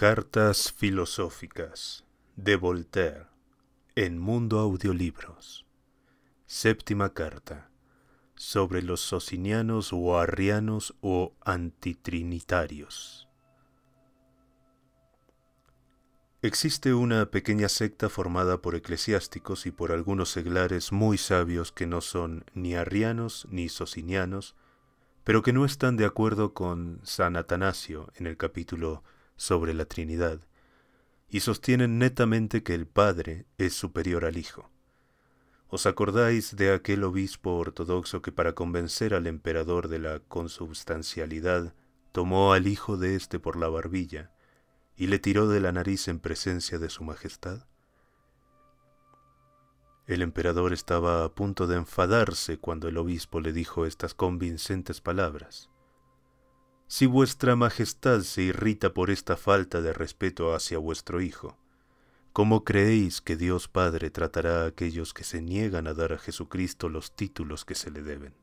Cartas filosóficas de Voltaire en Mundo Audiolibros. Séptima carta sobre los socinianos o arrianos o antitrinitarios. Existe una pequeña secta formada por eclesiásticos y por algunos seglares muy sabios que no son ni arrianos ni socinianos, pero que no están de acuerdo con San Atanasio en el capítulo sobre la Trinidad y sostienen netamente que el Padre es superior al Hijo. ¿Os acordáis de aquel obispo ortodoxo que para convencer al emperador de la consubstancialidad tomó al hijo de éste por la barbilla y le tiró de la nariz en presencia de su majestad? El emperador estaba a punto de enfadarse cuando el obispo le dijo estas convincentes palabras si vuestra majestad se irrita por esta falta de respeto hacia vuestro Hijo, ¿cómo creéis que Dios Padre tratará a aquellos que se niegan a dar a Jesucristo los títulos que se le deben?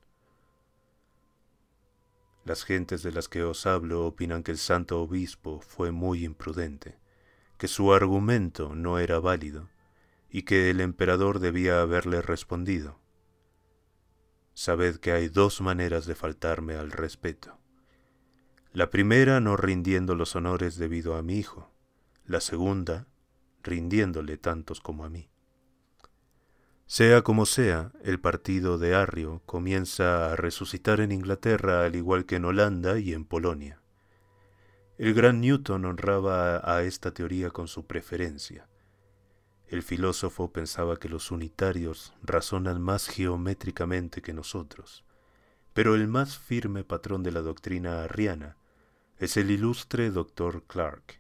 Las gentes de las que os hablo opinan que el santo obispo fue muy imprudente, que su argumento no era válido, y que el emperador debía haberle respondido. Sabed que hay dos maneras de faltarme al respeto. La primera no rindiendo los honores debido a mi hijo, la segunda rindiéndole tantos como a mí. Sea como sea, el partido de Arrio comienza a resucitar en Inglaterra al igual que en Holanda y en Polonia. El gran Newton honraba a esta teoría con su preferencia. El filósofo pensaba que los unitarios razonan más geométricamente que nosotros, pero el más firme patrón de la doctrina arriana es el ilustre doctor Clark.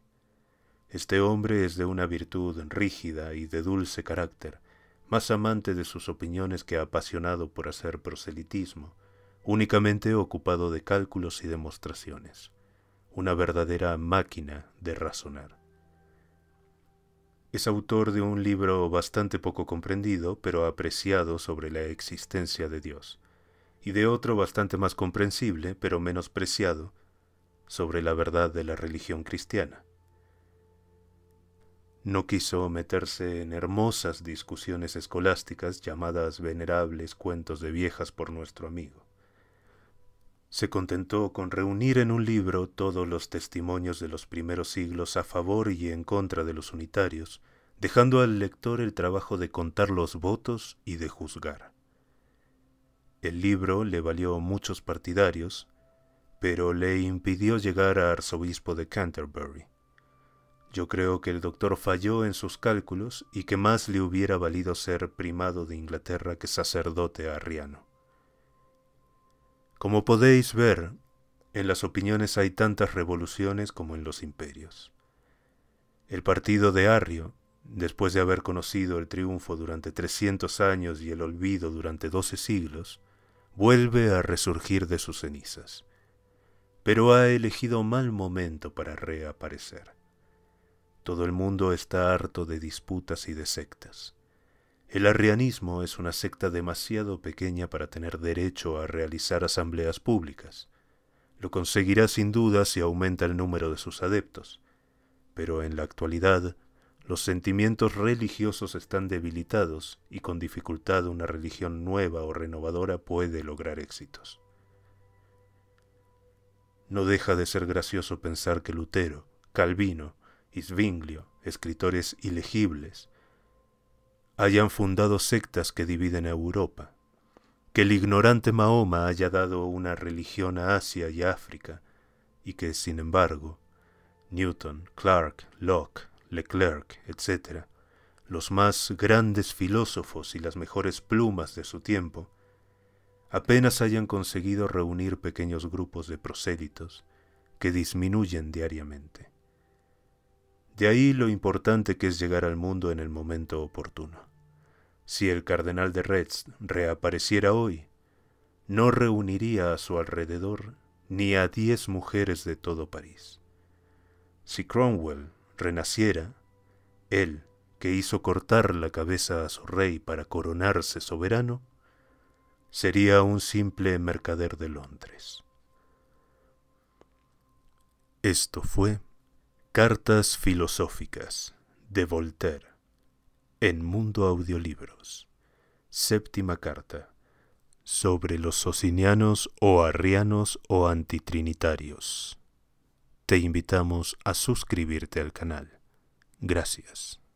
Este hombre es de una virtud rígida y de dulce carácter, más amante de sus opiniones que apasionado por hacer proselitismo, únicamente ocupado de cálculos y demostraciones, una verdadera máquina de razonar. Es autor de un libro bastante poco comprendido, pero apreciado sobre la existencia de Dios, y de otro bastante más comprensible, pero menos preciado, sobre la verdad de la religión cristiana. No quiso meterse en hermosas discusiones escolásticas llamadas venerables cuentos de viejas por nuestro amigo. Se contentó con reunir en un libro todos los testimonios de los primeros siglos a favor y en contra de los unitarios, dejando al lector el trabajo de contar los votos y de juzgar. El libro le valió muchos partidarios, pero le impidió llegar a arzobispo de Canterbury. Yo creo que el doctor falló en sus cálculos y que más le hubiera valido ser primado de Inglaterra que sacerdote arriano. Como podéis ver, en las opiniones hay tantas revoluciones como en los imperios. El partido de Arrio, después de haber conocido el triunfo durante 300 años y el olvido durante 12 siglos, vuelve a resurgir de sus cenizas pero ha elegido mal momento para reaparecer. Todo el mundo está harto de disputas y de sectas. El arrianismo es una secta demasiado pequeña para tener derecho a realizar asambleas públicas. Lo conseguirá sin duda si aumenta el número de sus adeptos. Pero en la actualidad, los sentimientos religiosos están debilitados y con dificultad una religión nueva o renovadora puede lograr éxitos. No deja de ser gracioso pensar que Lutero, Calvino y escritores ilegibles, hayan fundado sectas que dividen a Europa, que el ignorante Mahoma haya dado una religión a Asia y África, y que, sin embargo, Newton, Clark, Locke, Leclerc, etc., los más grandes filósofos y las mejores plumas de su tiempo, apenas hayan conseguido reunir pequeños grupos de prosélitos que disminuyen diariamente. De ahí lo importante que es llegar al mundo en el momento oportuno. Si el cardenal de Retz reapareciera hoy, no reuniría a su alrededor ni a diez mujeres de todo París. Si Cromwell renaciera, él, que hizo cortar la cabeza a su rey para coronarse soberano, sería un simple mercader de Londres. Esto fue Cartas Filosóficas de Voltaire en Mundo Audiolibros, séptima carta, sobre los socinianos o arrianos o antitrinitarios. Te invitamos a suscribirte al canal. Gracias.